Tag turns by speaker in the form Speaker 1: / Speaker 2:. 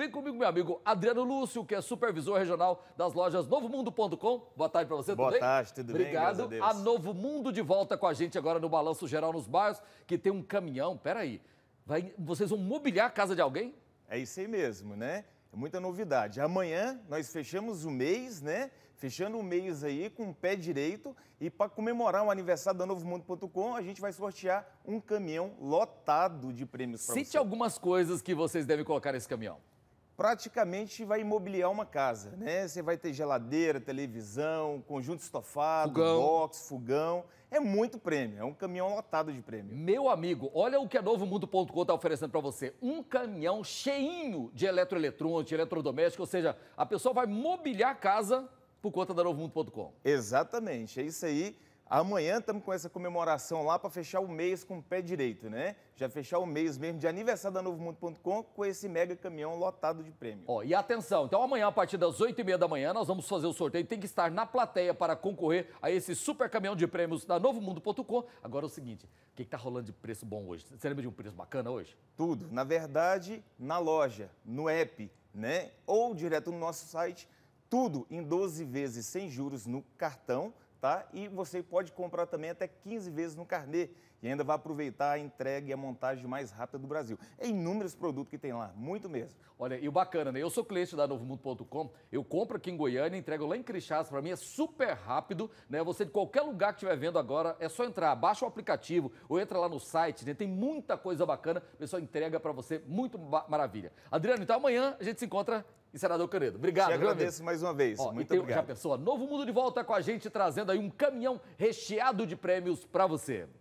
Speaker 1: Vem comigo, meu amigo Adriano Lúcio, que é supervisor regional das lojas novomundo.com. Boa tarde para você, Boa tudo tarde, tudo Obrigado. bem? Obrigado. A, Novo Mundo de volta com a gente agora no Balanço Geral nos Bairros,
Speaker 2: que tem um caminhão. Peraí, vai, vocês vão mobiliar a casa de alguém? É isso aí mesmo, né? É muita novidade. Amanhã nós fechamos o mês, né? Fechando o mês aí com o pé direito. E para comemorar o aniversário da NovoMundo.com, a gente vai sortear um caminhão lotado de prêmios para vocês.
Speaker 1: Cite algumas coisas que vocês devem colocar nesse caminhão
Speaker 2: praticamente vai imobiliar uma casa, né? Você vai ter geladeira, televisão, conjunto estofado, fogão. box, fogão. É muito prêmio, é um caminhão lotado de prêmio. Meu amigo, olha o que a novomundo.com está oferecendo para você. Um caminhão cheinho de
Speaker 1: eletroeletrônicos, de eletrodomésticos, ou seja, a pessoa vai mobiliar a casa por conta da novomundo.com.
Speaker 2: Exatamente, é isso aí. Amanhã estamos com essa comemoração lá para fechar o mês com o pé direito, né? Já fechar o mês mesmo de aniversário da NovoMundo.com com esse mega caminhão lotado de prêmio.
Speaker 1: Ó, e atenção, então amanhã a partir das 8h30 da manhã nós vamos fazer o sorteio. Tem que estar na plateia para concorrer a esse super caminhão de prêmios da NovoMundo.com. Agora é o seguinte, o que está rolando
Speaker 2: de preço bom hoje? Você lembra de um preço bacana hoje? Tudo. Na verdade, na loja, no app, né? Ou direto no nosso site. Tudo em 12 vezes sem juros no cartão tá? E você pode comprar também até 15 vezes no carnê e ainda vai aproveitar a entrega e a montagem mais rápida do Brasil. É inúmeros produtos que tem lá, muito mesmo. Olha,
Speaker 1: e o bacana, né? Eu sou cliente da novomundo.com, eu compro aqui em Goiânia, entrego lá em Crixás, para mim é super rápido, né? Você de qualquer lugar que estiver vendo agora, é só entrar, baixa o aplicativo ou entra lá no site, né? Tem muita coisa bacana, o pessoal entrega para você, muito maravilha. Adriano, então amanhã a gente se encontra e senador Canedo. Obrigado. Te agradeço mais uma vez. Ó, Muito tem, obrigado. Já pensou? Novo Mundo de volta com a gente, trazendo aí um caminhão recheado de prêmios para você.